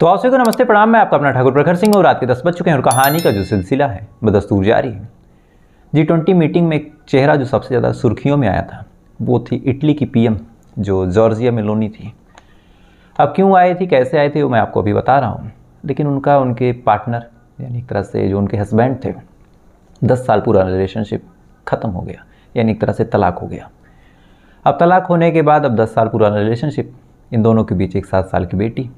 तो आप सभी को नमस्ते प्रणाम मैं आपका अपना ठाकुर प्रखर सिंह और रात के दस बज चुके हैं और कहानी का जो सिलसिला है बदस्तूर जारी है जी ट्वेंटी मीटिंग में एक चेहरा जो सबसे ज़्यादा सुर्खियों में आया था वो थी इटली की पीएम जो जॉर्जिया मेलोनी थी अब क्यों आए थी कैसे आए थे वो मैं आपको अभी बता रहा हूँ लेकिन उनका उनके पार्टनर यानी एक तरह से जो उनके हस्बैंड थे दस साल पूरा रिलेशनशिप ख़त्म हो गया यानी एक तरह से तलाक हो गया अब तलाक होने के बाद अब दस साल पुराना रिलेशनशिप इन दोनों के बीच एक सात साल की बेटी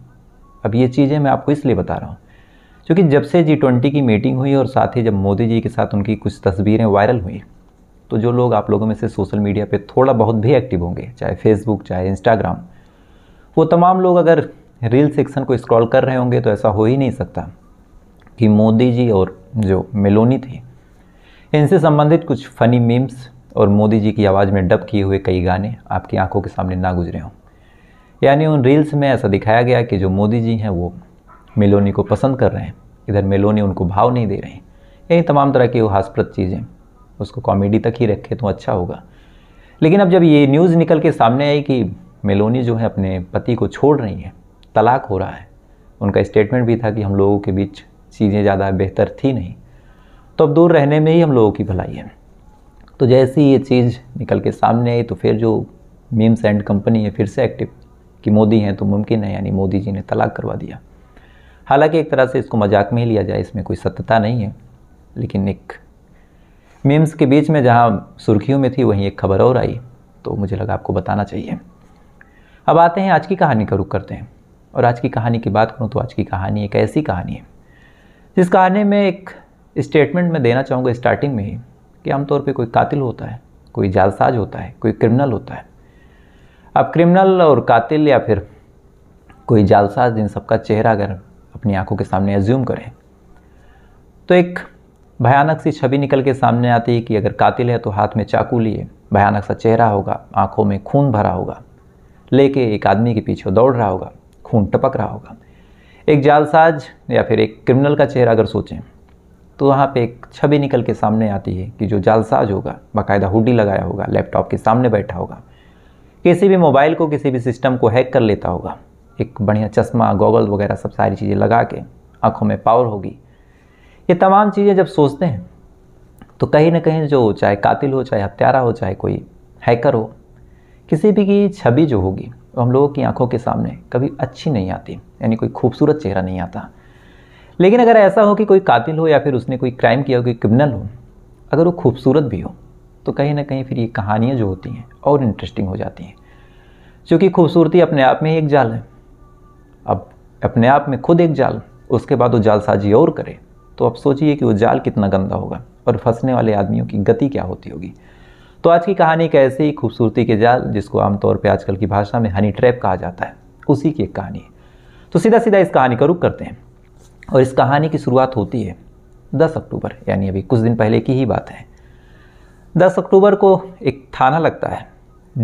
अब ये चीज़ें मैं आपको इसलिए बता रहा हूँ क्योंकि जब से जी ट्वेंटी की मीटिंग हुई और साथ ही जब मोदी जी के साथ उनकी कुछ तस्वीरें वायरल हुई तो जो लोग आप लोगों में से सोशल मीडिया पे थोड़ा बहुत भी एक्टिव होंगे चाहे फेसबुक चाहे इंस्टाग्राम वो तमाम लोग अगर रील सेक्शन को स्क्रॉल कर रहे होंगे तो ऐसा हो ही नहीं सकता कि मोदी जी और जो मेलोनी थी इनसे संबंधित कुछ फ़नी मीम्स और मोदी जी की आवाज़ में डब किए हुए कई गाने आपकी आंखों के सामने ना गुजरे हों यानी उन रील्स में ऐसा दिखाया गया कि जो मोदी जी हैं वो मेलोनी को पसंद कर रहे हैं इधर मेलोनी उनको भाव नहीं दे रहे हैं यही तमाम तरह की हास्प्रद चीज़ें उसको कॉमेडी तक ही रखे तो अच्छा होगा लेकिन अब जब ये न्यूज़ निकल के सामने आई कि मेलोनी जो है अपने पति को छोड़ रही है तलाक हो रहा है उनका स्टेटमेंट भी था कि हम लोगों के बीच चीज़ें ज़्यादा बेहतर थी नहीं तो अब दूर रहने में ही हम लोगों की भलाई है तो जैसे ही ये चीज़ निकल के सामने आई तो फिर जो मीम्स एंड कंपनी है फिर से एक्टिव कि मोदी हैं तो मुमकिन है यानी मोदी जी ने तलाक करवा दिया हालांकि एक तरह से इसको मजाक में ही लिया जाए इसमें कोई सत्यता नहीं है लेकिन एक मीम्स के बीच में जहाँ सुर्खियों में थी वहीं एक खबर और आई तो मुझे लगा आपको बताना चाहिए अब आते हैं आज की कहानी का रुख करते हैं और आज की कहानी की बात करूँ तो आज की कहानी एक ऐसी कहानी है जिस कहानी में एक स्टेटमेंट में देना चाहूँगा स्टार्टिंग में ही कि आमतौर पर कोई कातिल होता है कोई जालसाज होता है कोई क्रिमिनल होता है अब क्रिमिनल और कातिल या फिर कोई जालसाज इन सबका चेहरा अगर अपनी आंखों के सामने एज्यूम करें तो एक भयानक सी छवि निकल के सामने आती है कि अगर कातिल है तो हाथ में चाकू लिए भयानक सा चेहरा होगा आंखों में खून भरा होगा लेके एक आदमी के पीछे दौड़ रहा होगा खून टपक रहा होगा एक जालसाज या फिर एक क्रिमिनल का चेहरा अगर सोचें तो वहाँ पे एक छवि निकल के सामने आती है कि जो जालसाज होगा बाकायदा हुडी लगाया होगा लैपटॉप के सामने बैठा होगा किसी भी मोबाइल को किसी भी सिस्टम को हैक कर लेता होगा एक बढ़िया चश्मा गॉगल वगैरह सब सारी चीज़ें लगा के आँखों में पावर होगी ये तमाम चीज़ें जब सोचते हैं तो कहीं ना कहीं जो चाहे कातिल हो चाहे हत्यारा हो चाहे कोई हैकर हो किसी भी की छवि जो होगी वो हम लोगों की आंखों के सामने कभी अच्छी नहीं आती यानी कोई खूबसूरत चेहरा नहीं आता लेकिन अगर ऐसा हो कि कोई कातिल हो या फिर उसने कोई क्राइम किया हो कोई क्रिमिनल हो अगर वो खूबसूरत भी हो तो कहीं ना कहीं फिर ये कहानियाँ जो होती हैं और इंटरेस्टिंग हो जाती हैं क्योंकि खूबसूरती अपने आप में ही एक जाल है अब अपने आप में खुद एक जाल उसके बाद वो जालसाजी और करे तो आप सोचिए कि वो जाल कितना गंदा होगा और फंसने वाले आदमियों की गति क्या होती होगी तो आज की कहानी एक ऐसे ही खूबसूरती के जाल जिसको आमतौर पर आजकल की भाषा में हनी ट्रैप कहा जाता है उसी की एक कहानी है तो सीधा सीधा इस कहानी का रुख करते हैं और इस कहानी की शुरुआत होती है 10 अक्टूबर यानी अभी कुछ दिन पहले की ही बात है 10 अक्टूबर को एक थाना लगता है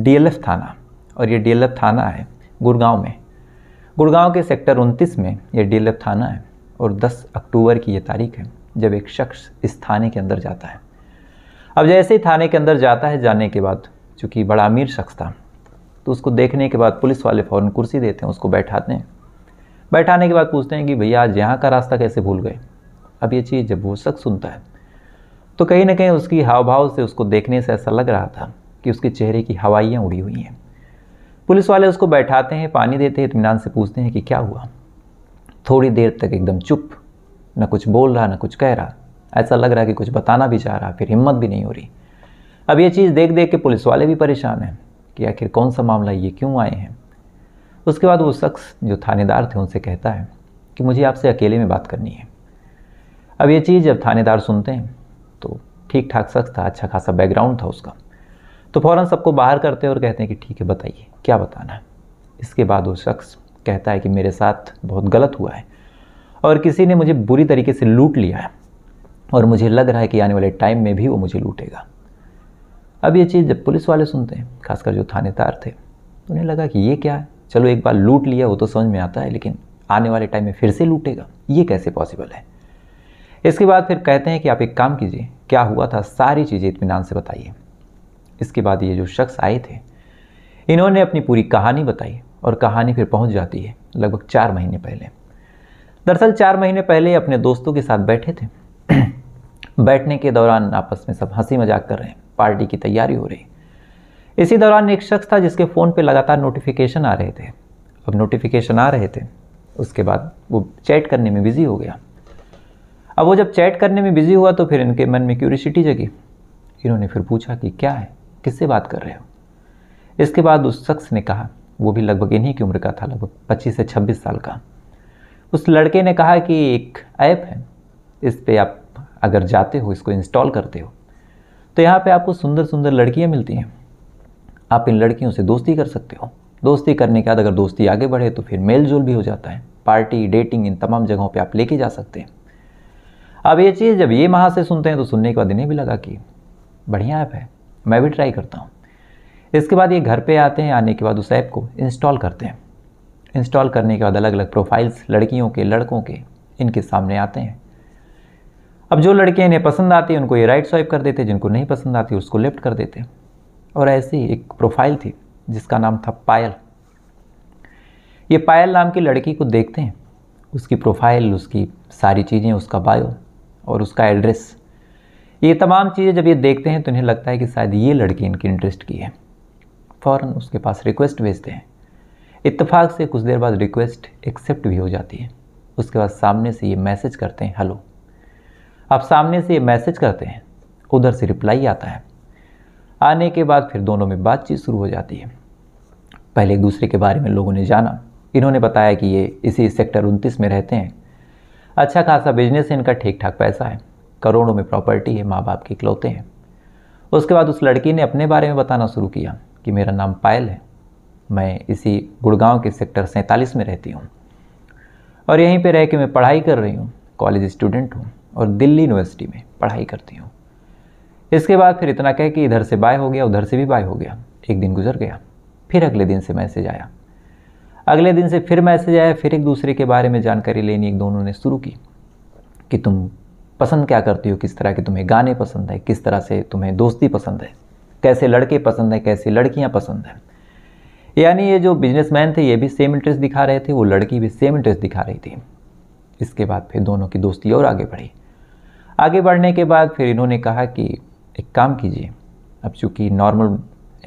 डीएलएफ थाना और ये डीएलएफ थाना है गुड़गांव में गुड़गांव के सेक्टर 29 में ये डीएलएफ थाना है और 10 अक्टूबर की ये तारीख है जब एक शख्स इस थाने के अंदर जाता है अब जैसे ही थाने के अंदर जाता है जाने के बाद चूँकि बड़ा अमीर शख्स था तो उसको देखने के बाद पुलिस वाले फ़ौरन कुर्सी देते हैं उसको बैठाते हैं बैठाने के बाद पूछते हैं कि भैया आज यहाँ का रास्ता कैसे भूल गए अब ये चीज़ जब वो शख्स सुनता है तो कहीं ना कहीं उसकी हाव भाव से उसको देखने से ऐसा लग रहा था कि उसके चेहरे की हवाइयाँ उड़ी हुई हैं पुलिस वाले उसको बैठाते हैं पानी देते हैं इतमान से पूछते हैं कि क्या हुआ थोड़ी देर तक एकदम चुप न कुछ बोल रहा न कुछ कह रहा ऐसा लग रहा कि कुछ बताना भी चाह रहा फिर हिम्मत भी नहीं हो रही अब ये चीज़ देख देख के पुलिस वाले भी परेशान हैं कि आखिर कौन सा मामला ये क्यों आए हैं उसके बाद वो शख्स जो थानेदार थे उनसे कहता है कि मुझे आपसे अकेले में बात करनी है अब ये चीज़ जब थानेदार सुनते हैं तो ठीक ठाक शख्स था अच्छा खासा बैकग्राउंड था उसका तो फ़ौरन सबको बाहर करते हैं और कहते हैं कि ठीक है बताइए क्या बताना है इसके बाद वो शख्स कहता है कि मेरे साथ बहुत गलत हुआ है और किसी ने मुझे बुरी तरीके से लूट लिया है और मुझे लग रहा है कि आने वाले टाइम में भी वो मुझे लूटेगा अब ये चीज़ जब पुलिस वाले सुनते हैं खासकर जो थानेदार थे उन्हें लगा कि ये क्या है चलो एक बार लूट लिया वो तो समझ में आता है लेकिन आने वाले टाइम में फिर से लूटेगा ये कैसे पॉसिबल है इसके बाद फिर कहते हैं कि आप एक काम कीजिए क्या हुआ था सारी चीज़ें इतमान से बताइए इसके बाद ये जो शख्स आए थे इन्होंने अपनी पूरी कहानी बताई और कहानी फिर पहुंच जाती है लगभग चार महीने पहले दरअसल चार महीने पहले अपने दोस्तों के साथ बैठे थे बैठने के दौरान आपस में सब हंसी मजाक कर रहे हैं पार्टी की तैयारी हो रही इसी दौरान एक शख्स था जिसके फ़ोन पे लगातार नोटिफिकेशन आ रहे थे अब नोटिफिकेशन आ रहे थे उसके बाद वो चैट करने में बिज़ी हो गया अब वो जब चैट करने में बिजी हुआ तो फिर इनके मन में क्यूरिसिटी जगी इन्होंने फिर पूछा कि क्या है किससे बात कर रहे हो इसके बाद उस शख्स ने कहा वो भी लगभग इन्हीं की उम्र का था लगभग पच्चीस से छब्बीस साल का उस लड़के ने कहा कि एक ऐप है इस पर आप अगर जाते हो इसको इंस्टॉल करते हो तो यहाँ पे आपको सुंदर सुंदर लड़कियाँ मिलती हैं आप इन लड़कियों से दोस्ती कर सकते हो दोस्ती करने के बाद अगर दोस्ती आगे बढ़े तो फिर मेल जोल भी हो जाता है पार्टी डेटिंग इन तमाम जगहों पे आप लेके जा सकते हैं अब ये चीज़ जब ये महा से सुनते हैं तो सुनने के बाद इन्हें भी लगा कि बढ़िया ऐप है मैं भी ट्राई करता हूँ इसके बाद ये घर पे आते हैं आने के बाद उस ऐप को इंस्टॉल करते हैं इंस्टॉल करने के बाद अलग अलग प्रोफाइल्स लड़कियों के लड़कों के इनके सामने आते हैं अब जो लड़के इन्हें पसंद आती हैं उनको ये राइट स्वाइप कर देते जिनको नहीं पसंद आती उसको लेफ्ट कर देते और ऐसी एक प्रोफाइल थी जिसका नाम था पायल ये पायल नाम की लड़की को देखते हैं उसकी प्रोफाइल उसकी सारी चीज़ें उसका बायो और उसका एड्रेस ये तमाम चीज़ें जब ये देखते हैं तो इन्हें लगता है कि शायद ये लड़की इनकी इंटरेस्ट की है फ़ौर उसके पास रिक्वेस्ट भेजते हैं इतफाक़ से कुछ देर बाद रिक्वेस्ट एक्सेप्ट भी हो जाती है उसके बाद सामने से ये मैसेज करते हैं हेलो आप सामने से ये मैसेज करते हैं उधर से रिप्लाई आता है आने के बाद फिर दोनों में बातचीत शुरू हो जाती है पहले एक दूसरे के बारे में लोगों ने जाना इन्होंने बताया कि ये इसी सेक्टर उनतीस में रहते हैं अच्छा खासा बिजनेस है इनका ठीक ठाक पैसा है करोड़ों में प्रॉपर्टी है माँ बाप के इकलौते हैं उसके बाद उस लड़की ने अपने बारे में बताना शुरू किया कि मेरा नाम पायल है मैं इसी गुड़गांव के सेक्टर सैंतालीस में रहती हूँ और यहीं पर रह के मैं पढ़ाई कर रही हूँ कॉलेज स्टूडेंट हूँ और दिल्ली यूनिवर्सिटी में पढ़ाई करती हूँ इसके बाद फिर इतना कह कि इधर से बाय हो गया उधर से भी बाय हो गया एक दिन गुजर गया फिर अगले दिन से मैसेज आया अगले दिन से फिर मैसेज आया फिर एक दूसरे के बारे में जानकारी लेनी एक दोनों ने शुरू की कि तुम पसंद क्या करती हो किस तरह के तुम्हें गाने पसंद है किस तरह से तुम्हें दोस्ती पसंद है कैसे लड़के पसंद हैं कैसे लड़कियां पसंद हैं यानी ये जो बिजनेसमैन थे ये भी सेम इंटरेस्ट दिखा रहे थे वो लड़की भी सेम इंटरेस्ट दिखा रही थी इसके बाद फिर दोनों की दोस्ती और आगे बढ़ी आगे बढ़ने के बाद फिर इन्होंने कहा कि एक काम कीजिए अब चूँकि नॉर्मल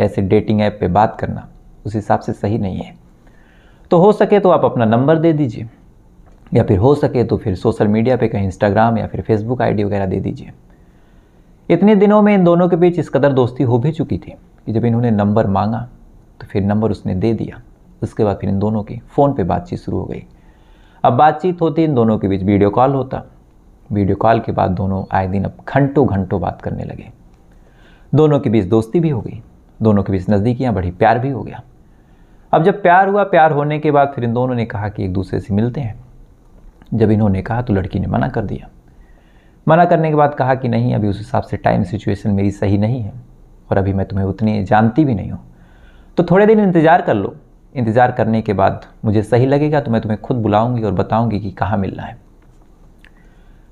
ऐसे डेटिंग ऐप पे बात करना उस हिसाब से सही नहीं है तो हो सके तो आप अपना नंबर दे दीजिए या फिर हो सके तो फिर सोशल मीडिया पे कहीं इंस्टाग्राम या फिर फेसबुक आईडी वगैरह दे दीजिए इतने दिनों में इन दोनों के बीच इस कदर दोस्ती हो भी चुकी थी कि जब इन्होंने नंबर मांगा तो फिर नंबर उसने दे दिया उसके बाद फिर इन दोनों की फ़ोन पर बातचीत शुरू हो गई अब बातचीत होती इन दोनों के बीच वीडियो कॉल होता वीडियो कॉल के बाद दोनों आए दिन अब घंटों घंटों बात करने लगे दोनों के बीच दोस्ती भी हो गई दोनों के बीच नज़दीकियाँ बड़ी प्यार भी हो गया अब जब प्यार हुआ प्यार होने के बाद फिर इन दोनों ने कहा कि एक दूसरे से मिलते हैं जब इन्होंने कहा तो लड़की ने मना कर दिया मना करने के बाद कहा कि नहीं अभी उस हिसाब से टाइम सिचुएशन मेरी सही नहीं है और अभी मैं तुम्हें उतनी जानती भी नहीं हूँ तो थोड़े दिन इंतज़ार कर लो इंतज़ार करने के बाद मुझे सही लगेगा तो मैं तुम्हें खुद बुलाऊंगी और बताऊंगी कि कहाँ मिलना है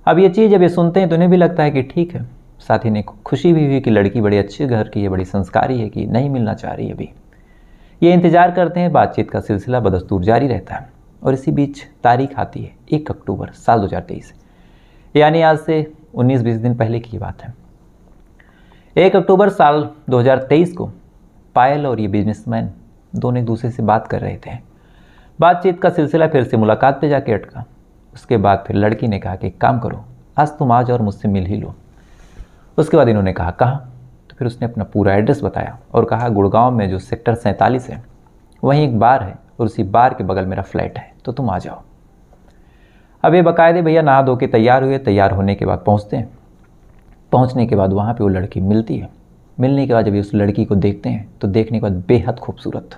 अब ये चीज़ जब ये सुनते हैं तो उन्हें भी लगता है कि ठीक है साथी ने खुशी भी हुई कि लड़की बड़ी अच्छे घर की है बड़ी संस्कारी है कि नहीं मिलना चाह रही अभी ये इंतज़ार करते हैं बातचीत का सिलसिला बदस्तूर जारी रहता है और इसी बीच तारीख आती है एक अक्टूबर साल 2023 यानी आज से 19-20 दिन पहले की बात है एक अक्टूबर साल 2023 को पायल और ये बिजनेसमैन दोनों एक दूसरे से बात कर रहे थे बातचीत का सिलसिला फिर से मुलाकात पे जाके अटका उसके बाद फिर लड़की ने कहा कि काम करो आज तुम आज और मुझसे मिल ही लो उसके बाद इन्होंने कहा कहाँ फिर उसने अपना पूरा एड्रेस बताया और कहा गुड़गांव में जो सेक्टर सैंतालीस है वहीं एक बार है और उसी बार के बगल मेरा फ्लैट है तो तुम आ जाओ अब ये बाकायदे भैया नहा धो के तैयार हुए तैयार होने के बाद पहुँचते हैं पहुँचने के बाद वहाँ पर वो लड़की मिलती है मिलने के बाद जब ये उस लड़की को देखते हैं तो देखने के बाद बेहद खूबसूरत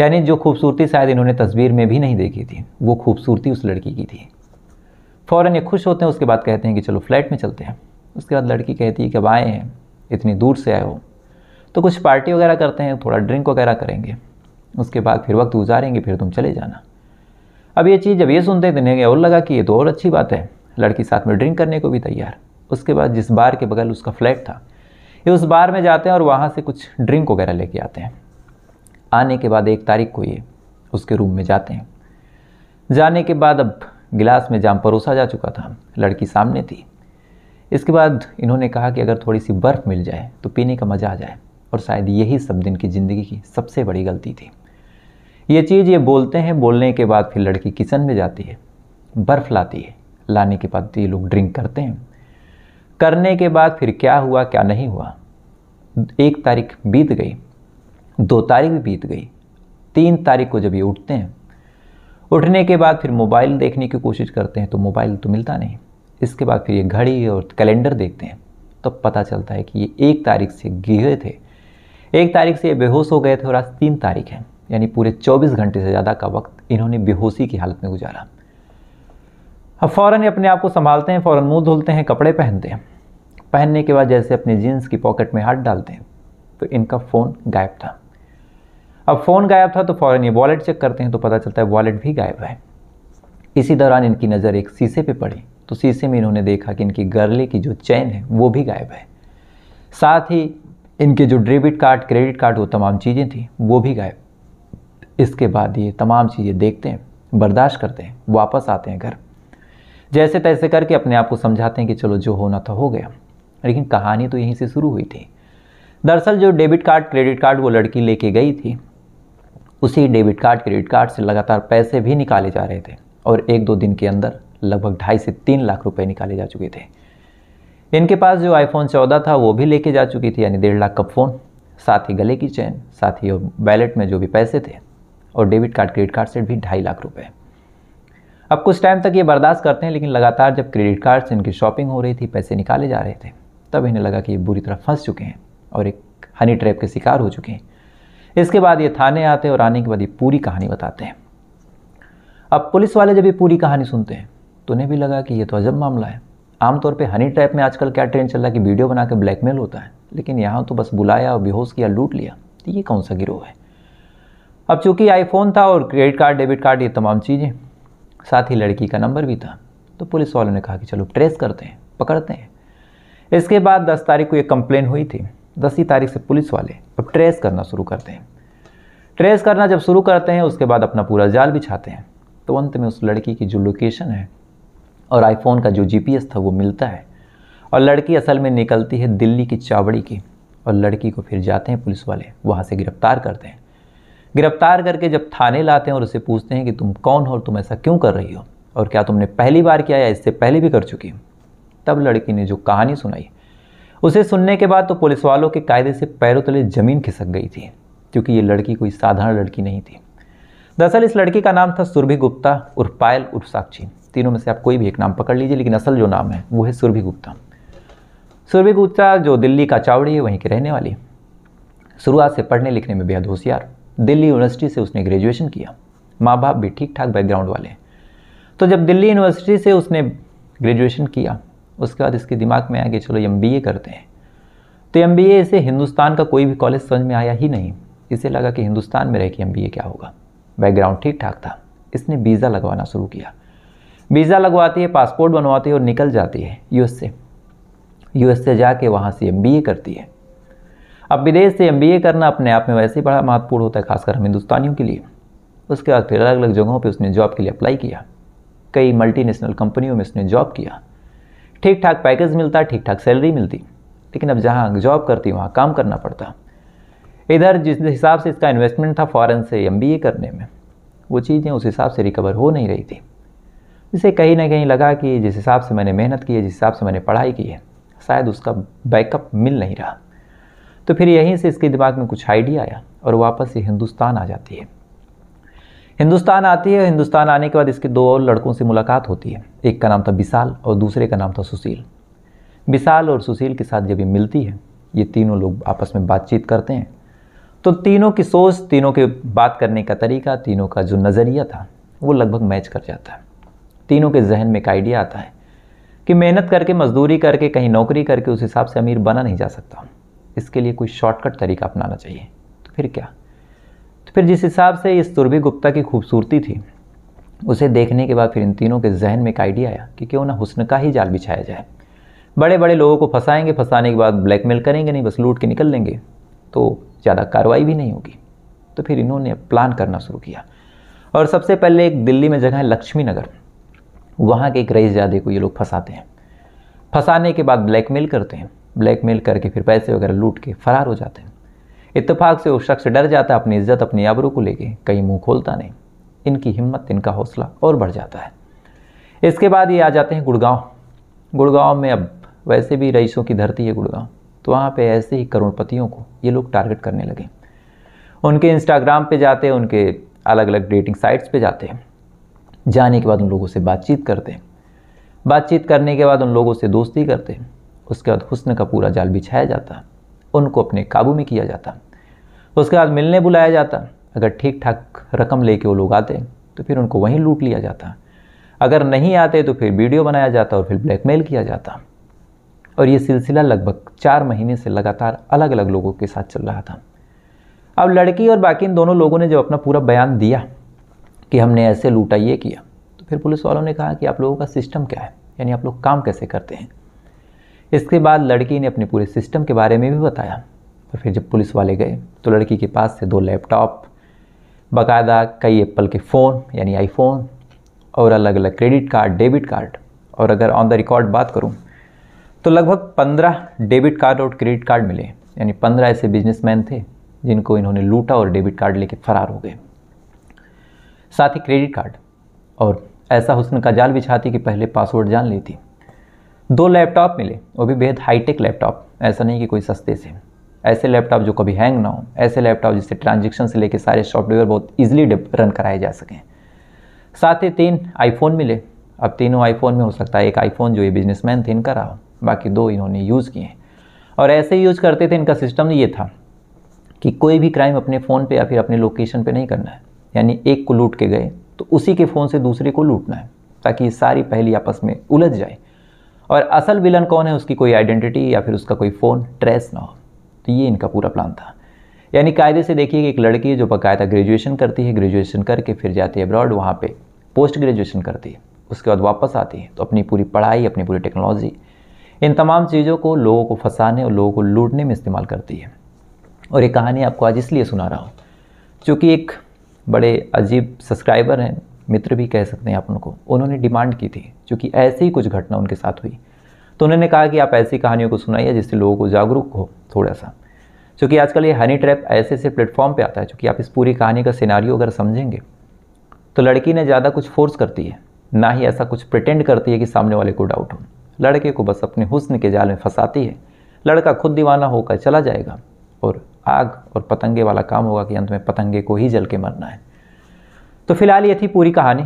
यानी जो खूबसूरती शायद इन्होंने तस्वीर में भी नहीं देखी थी वो खूबसूरती उस लड़की की थी फ़ौरन ये खुश होते हैं उसके बाद कहते हैं कि चलो फ्लैट में चलते हैं उसके बाद लड़की कहती है कि अब आए हैं इतनी दूर से आए हो तो कुछ पार्टी वगैरह करते हैं थोड़ा ड्रिंक वगैरह करेंगे उसके बाद फिर वक्त गुजारेंगे फिर तुम चले जाना अब ये चीज़ जब ये सुनते हैं तो और लगा कि ये तो और अच्छी बात है लड़की साथ में ड्रिंक करने को भी तैयार उसके बाद जिस बार के बगल उसका फ्लैट था ये उस बार में जाते हैं और वहाँ से कुछ ड्रिंक वगैरह लेके आते हैं आने के बाद एक तारीख को ये उसके रूम में जाते हैं जाने के बाद अब गिलास में जाम परोसा जा चुका था लड़की सामने थी इसके बाद इन्होंने कहा कि अगर थोड़ी सी बर्फ़ मिल जाए तो पीने का मज़ा आ जाए और शायद यही सब दिन की ज़िंदगी की सबसे बड़ी गलती थी ये चीज़ ये बोलते हैं बोलने के बाद फिर लड़की किचन में जाती है बर्फ़ लाती है लाने के बाद तो ये लोग ड्रिंक करते हैं करने के बाद फिर क्या हुआ क्या नहीं हुआ एक तारीख बीत गई दो तारीख भी बीत गई तीन तारीख को जब ये उठते हैं उठने के बाद फिर मोबाइल देखने की कोशिश करते हैं तो मोबाइल तो मिलता नहीं इसके बाद फिर ये घड़ी और कैलेंडर देखते हैं तो पता चलता है कि ये एक तारीख से गिरे थे एक तारीख से ये बेहोश हो गए थे और आज तीन तारीख है यानी पूरे चौबीस घंटे से ज़्यादा का वक्त इन्होंने बेहोशी की हालत में गुजारा अब फ़ौरन अपने आप को संभालते हैं फ़ौरन मुंह धुलते हैं कपड़े पहनते हैं पहनने के बाद जैसे अपने जीन्स की पॉकेट में हाथ डालते हैं तो इनका फ़ोन गायब था अब फ़ोन गायब था तो फ़ौरन ये वॉलेट चेक करते हैं तो पता चलता है वॉलेट भी गायब है इसी दौरान इनकी नज़र एक शीशे पे पड़ी तो शीशे में इन्होंने देखा कि इनकी गरले की जो चैन है वो भी गायब है साथ ही इनके जो डेबिट कार्ड क्रेडिट कार्ड वो तमाम चीज़ें थी वो भी गायब इसके बाद ये तमाम चीज़ें देखते हैं बर्दाश्त करते हैं वापस आते हैं घर जैसे तैसे करके अपने आप को समझाते हैं कि चलो जो होना था हो गया लेकिन कहानी तो यहीं से शुरू हुई थी दरअसल जो डेबिट कार्ड क्रेडिट कार्ड वो लड़की लेके गई थी उसी डेबिट कार्ड क्रेडिट कार्ड से लगातार पैसे भी निकाले जा रहे थे और एक दो दिन के अंदर लगभग ढाई से तीन लाख रुपए निकाले जा चुके थे इनके पास जो आईफोन 14 था वो भी लेके जा चुकी थी यानी डेढ़ लाख का फ़ोन साथ ही गले की चैन साथ ही वैलेट बैलेट में जो भी पैसे थे और debit card credit card set भी ढाई लाख रुपए अब कुछ टाइम तक ये बर्दाश्त करते हैं लेकिन लगातार जब क्रेडिट कार्ड से इनकी शॉपिंग हो रही थी पैसे निकाले जा रहे थे तब इन्हें लगा कि ये बुरी तरह फंस चुके हैं और एक हनी ट्रैप के शिकार हो चुके हैं इसके बाद ये थाने आते हैं और आने के बाद ये पूरी कहानी बताते हैं अब पुलिस वाले जब ये पूरी कहानी सुनते हैं तो उन्हें भी लगा कि ये तो अजब मामला है आमतौर पे हनी ट्रैप में आजकल क्या ट्रेंड चल रहा है कि वीडियो बना के ब्लैकमेल होता है लेकिन यहाँ तो बस बुलाया और बेहोश किया लूट लिया तो ये कौन सा गिरोह है अब चूँकि आईफोन था और क्रेडिट कार्ड डेबिट कार्ड ये तमाम चीज़ें साथ ही लड़की का नंबर भी था तो पुलिस वालों ने कहा कि चलो ट्रेस करते हैं पकड़ते हैं इसके बाद दस तारीख को ये कंप्लेन हुई थी दसवीं तारीख से पुलिस वाले अब ट्रेस करना शुरू करते हैं ट्रेस करना जब शुरू करते हैं उसके बाद अपना पूरा जाल बिछाते हैं तो अंत में उस लड़की की जो लोकेशन है और आईफोन का जो जीपीएस था वो मिलता है और लड़की असल में निकलती है दिल्ली की चावड़ी की और लड़की को फिर जाते हैं पुलिस वाले वहाँ से गिरफ्तार करते हैं गिरफ्तार करके जब थाने लाते हैं और उसे पूछते हैं कि तुम कौन हो और तुम ऐसा क्यों कर रही हो और क्या तुमने पहली बार किया या इससे पहले भी कर चुकी तब लड़की ने जो कहानी सुनाई उसे सुनने के बाद तो पुलिस वालों के कायदे से पैरों तले ज़मीन खिसक गई थी क्योंकि ये लड़की कोई साधारण लड़की नहीं थी दरअसल इस लड़की का नाम था सुरभि गुप्ता उर्फ पायल उर्फ साक्षी तीनों में से आप कोई भी एक नाम पकड़ लीजिए लेकिन असल जो नाम है वो है सुरभि गुप्ता सुरभि गुप्ता जो दिल्ली का चावड़ी है वहीं की रहने वाली शुरुआत से पढ़ने लिखने में बेहद होशियार दिल्ली यूनिवर्सिटी से उसने ग्रेजुएशन किया माँ बाप भी ठीक ठाक बैकग्राउंड वाले हैं तो जब दिल्ली यूनिवर्सिटी से उसने ग्रेजुएशन किया उसके बाद इसके दिमाग में आया कि चलो एम करते हैं तो एम इसे हिंदुस्तान का कोई भी कॉलेज समझ में आया ही नहीं इसे लगा कि हिंदुस्तान में रह के एम क्या होगा बैकग्राउंड ठीक ठाक था इसने वीज़ा लगवाना शुरू किया वीज़ा लगवाती है पासपोर्ट बनवाती है और निकल जाती है यूएस से यूएस से जाके वहाँ से एमबीए करती है अब विदेश से एमबीए करना अपने आप में वैसे ही बड़ा महत्वपूर्ण होता है खासकर हम हिंदुस्तानियों के लिए उसके बाद फिर अलग अलग जगहों पर उसने जॉब के लिए अप्लाई किया कई मल्टीनेशनल कंपनियों में उसने जॉब किया ठीक ठाक पैकेज मिलता ठीक ठाक सैलरी मिलती लेकिन अब जहाँ जॉब करती वहाँ काम करना पड़ता इधर जिस हिसाब से इसका इन्वेस्टमेंट था फॉरेन से एम करने में वो चीज़ें उस हिसाब से रिकवर हो नहीं रही थी जिसे कहीं ना कहीं लगा कि जिस हिसाब से मैंने मेहनत की है जिस हिसाब से मैंने पढ़ाई की है शायद उसका बैकअप मिल नहीं रहा तो फिर यहीं से इसके दिमाग में कुछ आइडिया आया और वापस ये हिंदुस्तान आ जाती है हिंदुस्तान आती है हिंदुस्तान आने के बाद इसके दो और लड़कों से मुलाकात होती है एक का नाम था विशाल और दूसरे का नाम था सुशील विशाल और सुशील के साथ जब ये मिलती है ये तीनों लोग आपस में बातचीत करते हैं तो तीनों की सोच तीनों के बात करने का तरीका तीनों का जो नज़रिया था वो लगभग मैच कर जाता है तीनों के जहन में एक आइडिया आता है कि मेहनत करके मजदूरी करके कहीं नौकरी करके उस हिसाब से अमीर बना नहीं जा सकता इसके लिए कोई शॉर्टकट तरीका अपनाना चाहिए तो फिर क्या तो फिर जिस हिसाब से इस तुरभी गुप्ता की खूबसूरती थी उसे देखने के बाद फिर इन तीनों के जहन में एक आइडिया आया कि क्यों ना हुस्न का ही जाल बिछाया जाए बड़े बड़े लोगों को फंसाएंगे फंसाने के बाद ब्लैकमेल करेंगे नहीं बस लूट के निकल लेंगे तो ज़्यादा कार्रवाई भी नहीं होगी तो फिर इन्होंने प्लान करना शुरू किया और सबसे पहले एक दिल्ली में जगह है लक्ष्मी नगर वहाँ के एक रईस जादे को ये लोग फंसाते हैं फंसाने के बाद ब्लैकमेल करते हैं ब्लैकमेल करके फिर पैसे वगैरह लूट के फरार हो जाते हैं इतफाक़ से वो शख्स डर जाता है अपनी इज्जत अपनी आबरू को लेके कहीं मुंह खोलता नहीं इनकी हिम्मत इनका हौसला और बढ़ जाता है इसके बाद ये आ जाते हैं गुड़गांव गुड़गांव में अब वैसे भी रईसों की धरती है गुड़गांव तो वहाँ पे ऐसे ही करोड़पतियों को ये लोग टारगेट करने लगे उनके इंस्टाग्राम पे जाते हैं उनके अलग अलग डेटिंग साइट्स पे जाते हैं जाने के बाद उन लोगों से बातचीत करते हैं बातचीत करने के बाद उन लोगों से दोस्ती करते हैं उसके बाद हुस्न का पूरा जाल बिछाया जाता उनको अपने काबू में किया जाता उसके बाद मिलने बुलाया जाता अगर ठीक ठाक रकम लेके वो लोग आते तो फिर उनको वहीं लूट लिया जाता अगर नहीं आते तो फिर वीडियो बनाया जाता और फिर ब्लैकमेल किया जाता और ये सिलसिला लगभग चार महीने से लगातार अलग अलग लोगों के साथ चल रहा था अब लड़की और बाकी इन दोनों लोगों ने जब अपना पूरा बयान दिया कि हमने ऐसे लूटा ये किया तो फिर पुलिस वालों ने कहा कि आप लोगों का सिस्टम क्या है यानी आप लोग काम कैसे करते हैं इसके बाद लड़की ने अपने पूरे सिस्टम के बारे में भी बताया और फिर जब पुलिस वाले गए तो लड़की के पास से दो लैपटॉप बाकायदा कई एप्पल के फ़ोन यानी आईफोन और अलग अलग क्रेडिट कार्ड डेबिट कार्ड और अगर ऑन द रिकॉर्ड बात करूँ तो लगभग पंद्रह डेबिट कार्ड और क्रेडिट कार्ड मिले यानी पंद्रह ऐसे बिजनेसमैन थे जिनको इन्होंने लूटा और डेबिट कार्ड लेके फरार हो गए साथ ही क्रेडिट कार्ड और ऐसा हुसन का जाल बिछाती कि पहले पासवर्ड जान लेती दो लैपटॉप मिले वो भी बेहद हाईटेक लैपटॉप ऐसा नहीं कि कोई सस्ते से ऐसे लैपटॉप जो कभी हैंग ना हो ऐसे लैपटॉप जिससे ट्रांजेक्शन से लेकर सारे सॉफ्टवेयर बहुत ईजिली रन कराए जा सकें साथ ही तीन आईफोन मिले अब तीनों आईफोन में हो सकता है एक आईफोन जो ये बिजनेसमैन थे इनका रहा बाकी दो इन्होंने यूज़ किए और ऐसे ही यूज़ करते थे इनका सिस्टम ये था कि कोई भी क्राइम अपने फ़ोन पे या फिर अपने लोकेशन पे नहीं करना है यानी एक को लूट के गए तो उसी के फ़ोन से दूसरे को लूटना है ताकि सारी पहली आपस में उलझ जाए और असल विलन कौन है उसकी कोई आइडेंटिटी या फिर उसका कोई फ़ोन ट्रेस ना हो तो ये इनका पूरा प्लान था यानी कायदे से देखिए कि एक लड़की है जो बाकायदा ग्रेजुएशन करती है ग्रेजुएशन करके फिर जाती है अब्रॉड वहाँ पे पोस्ट ग्रेजुएशन करती है उसके बाद वापस आती है तो अपनी पूरी पढ़ाई अपनी पूरी टेक्नोलॉजी इन तमाम चीज़ों को लोगों को फंसाने और लोगों को लूटने में इस्तेमाल करती है और ये कहानी आपको आज इसलिए सुना रहा हूँ क्योंकि एक बड़े अजीब सब्सक्राइबर हैं मित्र भी कह सकते हैं आप उनको उन्होंने डिमांड की थी क्योंकि ऐसी ही कुछ घटना उनके साथ हुई तो उन्होंने कहा कि आप ऐसी कहानियों को सुनाइए जिससे लोगों को जागरूक हो थोड़ा सा क्योंकि आजकल ये हनी ट्रैप ऐसे ऐसे प्लेटफॉर्म पर आता है क्योंकि आप इस पूरी कहानी का सिनारी अगर समझेंगे तो लड़की ने ज़्यादा कुछ फोर्स करती है ना ही ऐसा कुछ प्रिटेंड करती है कि सामने वाले को डाउट हो लड़के को बस अपने हुस्न के जाल में फंसाती है लड़का खुद दीवाना होकर चला जाएगा और आग और पतंगे वाला काम होगा कि अंत में पतंगे को ही जल के मरना है तो फिलहाल ये थी पूरी कहानी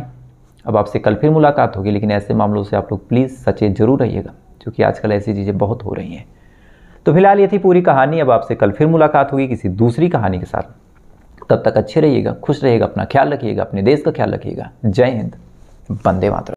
अब आपसे कल फिर मुलाकात होगी लेकिन ऐसे मामलों से आप लोग प्लीज़ सचेत जरूर रहिएगा क्योंकि आजकल ऐसी चीज़ें बहुत हो रही हैं तो फिलहाल ये थी पूरी कहानी अब आपसे कल फिर मुलाकात होगी किसी दूसरी कहानी के साथ तब तक अच्छे रहिएगा खुश रहिएगा अपना ख्याल रखिएगा अपने देश का ख्याल रखिएगा जय हिंद बंदे मातरम